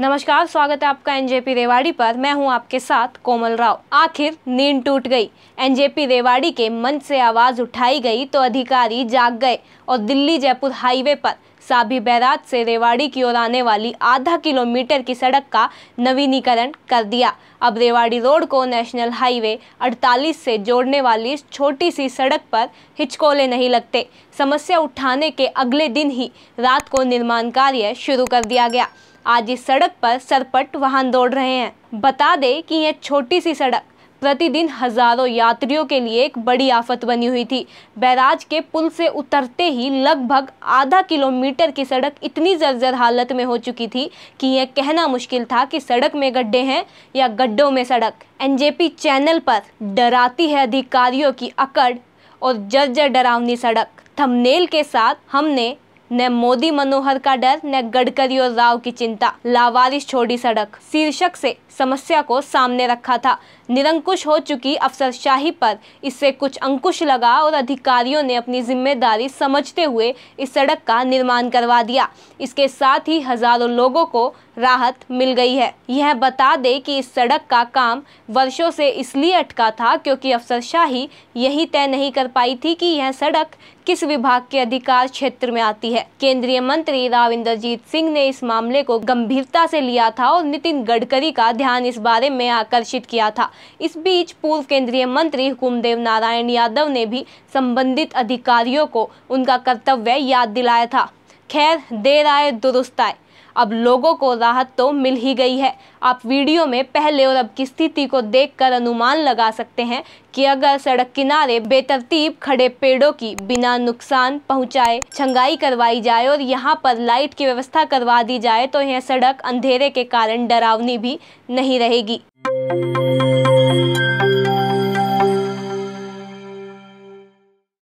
नमस्कार स्वागत है आपका एनजेपी रेवाड़ी पर मैं हूं आपके साथ कोमल राव आखिर नींद टूट गई एनजेपी रेवाड़ी के मंच से आवाज उठाई गई तो अधिकारी जाग गए और दिल्ली जयपुर हाईवे पर साबी बैराज से रेवाड़ी की ओर आने वाली आधा किलोमीटर की सड़क का नवीनीकरण कर दिया अब रेवाड़ी रोड को नेशनल हाईवे 48 से जोड़ने वाली इस छोटी सी सड़क पर हिचकोले नहीं लगते समस्या उठाने के अगले दिन ही रात को निर्माण कार्य शुरू कर दिया गया आज इस सड़क पर सरपट वाहन दौड़ रहे हैं बता दें कि यह छोटी सी सड़क प्रतिदिन हजारों यात्रियों के लिए एक बड़ी आफत बनी हुई थी बैराज के पुल से उतरते ही लगभग आधा किलोमीटर की सड़क इतनी जर्जर हालत में हो चुकी थी कि यह कहना मुश्किल था कि सड़क में गड्ढे हैं या गड्ढों में सड़क एनजेपी चैनल पर डराती है अधिकारियों की अकड़ और जर्जर डरावनी सड़क थमनेल के साथ हमने न मोदी मनोहर का डर न गडकरी और राव की चिंता लावारिश छोड़ी सड़क शीर्षक से समस्या को सामने रखा था निरंकुश हो चुकी अफसरशाही पर इससे कुछ अंकुश लगा और अधिकारियों ने अपनी जिम्मेदारी समझते हुए इस सड़क का निर्माण करवा दिया इसके साथ ही हजारों लोगों को राहत मिल गई है यह बता दे कि इस सड़क का काम वर्षों से इसलिए अटका था क्योंकि अफसरशाही यही तय नहीं कर पाई थी कि यह सड़क किस विभाग के अधिकार क्षेत्र में आती है केंद्रीय मंत्री राव इंद्रजीत सिंह ने इस मामले को गंभीरता से लिया था और नितिन गडकरी का ध्यान इस बारे में आकर्षित किया था इस बीच पूर्व केंद्रीय मंत्री हुकुमदेव नारायण यादव ने भी संबंधित अधिकारियों को उनका कर्तव्य याद दिलाया था खैर देर आए दुरुस्त आए अब लोगों को राहत तो मिल ही गई है आप वीडियो में पहले और अब की स्थिति को देखकर अनुमान लगा सकते हैं कि अगर सड़क किनारे बेतरतीब खड़े पेड़ों की बिना नुकसान पहुंचाए छंगाई करवाई जाए और यहाँ पर लाइट की व्यवस्था करवा दी जाए तो यह सड़क अंधेरे के कारण डरावनी भी नहीं रहेगी